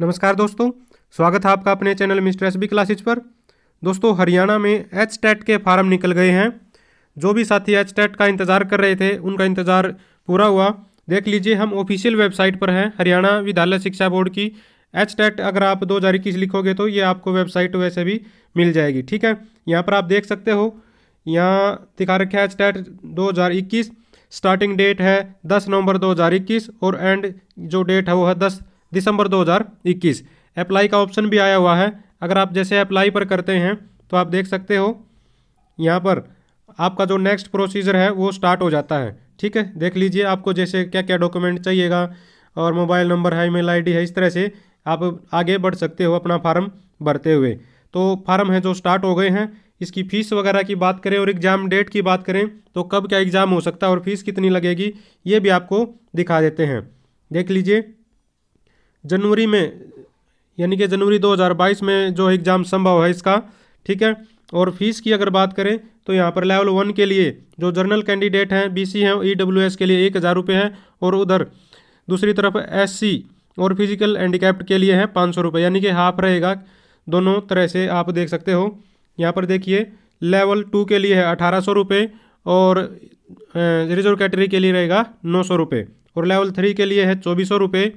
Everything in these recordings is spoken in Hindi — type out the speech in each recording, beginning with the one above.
नमस्कार दोस्तों स्वागत है आपका अपने channel mister S B classes पर दोस्तों हरियाणा में एच टेट के फार्म निकल गए हैं जो भी साथी एच टेट का इंतज़ार कर रहे थे उनका इंतज़ार पूरा हुआ देख लीजिए हम ऑफिशियल वेबसाइट पर हैं हरियाणा विद्यालय शिक्षा बोर्ड की एच टेट अगर आप दो हज़ार इक्कीस लिखोगे तो ये आपको वेबसाइट वैसे भी मिल जाएगी ठीक है यहाँ पर आप देख सकते हो यहाँ दिखा रखे एच टेट दो हज़ार इक्कीस स्टार्टिंग डेट है दस नवंबर 2021 और एंड जो डेट है वो है दस दिसंबर 2021 अप्लाई का ऑप्शन भी आया हुआ है अगर आप जैसे अप्लाई पर करते हैं तो आप देख सकते हो यहाँ पर आपका जो नेक्स्ट प्रोसीजर है वो स्टार्ट हो जाता है ठीक है देख लीजिए आपको जैसे क्या क्या डॉक्यूमेंट चाहिएगा और मोबाइल नंबर है ईमेल आईडी है इस तरह से आप आगे बढ़ सकते हो अपना फार्म भरते हुए तो फार्म है जो स्टार्ट हो गए हैं इसकी फ़ीस वगैरह की बात करें और एग्ज़ाम डेट की बात करें तो कब क्या एग्ज़ाम हो सकता है और फीस कितनी लगेगी ये भी आपको दिखा देते हैं देख लीजिए जनवरी में यानी कि जनवरी 2022 में जो एग्ज़ाम संभव है इसका ठीक है और फीस की अगर बात करें तो यहाँ पर लेवल वन के लिए जो जर्नल कैंडिडेट हैं बीसी हैं ई डब्ल्यू एस के लिए एक हज़ार रुपये हैं और उधर दूसरी तरफ एससी और फिजिकल हैंडीकैप्ट के लिए हैं पाँच सौ रुपये यानी कि हाफ रहेगा दोनों तरह से आप देख सकते हो यहाँ पर देखिए लेवल टू के लिए है अठारह सौ रुपये और रिजर्व कैटेगरी के लिए रहेगा नौ सौ रुपये और लेवल थ्री के लिए है चौबीस सौ रुपये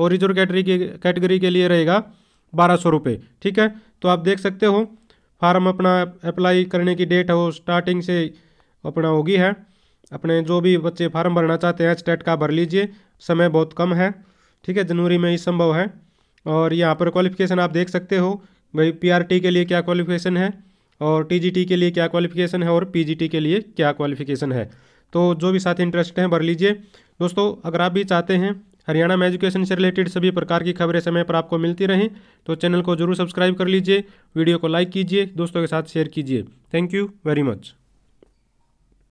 और रिजर्व कैटरी की कैटेगरी के लिए रहेगा बारह सौ रुपये ठीक है तो आप देख सकते हो फार्म अपना अप्लाई करने की डेट हो स्टार्टिंग से अपना होगी है अपने जो भी बच्चे फार्म भरना चाहते हैं स्टेट का भर लीजिए समय बहुत कम है ठीक है जनवरी में ही संभव है और यहाँ पर क्वालिफिकेशन आप देख सकते हो भाई पीआरटी के लिए क्या क्वालिफिकेशन है और टीजीटी के लिए क्या क्वालिफिकेशन है और पीजीटी के लिए क्या क्वालिफिकेशन है तो जो भी साथी इंटरेस्ट हैं भर लीजिए दोस्तों अगर आप भी चाहते हैं हरियाणा में एजुकेशन से रिलेटेड सभी प्रकार की खबरें समय पर आपको मिलती रहें तो चैनल को जरूर सब्सक्राइब कर लीजिए वीडियो को लाइक कीजिए दोस्तों के साथ शेयर कीजिए थैंक यू वेरी मच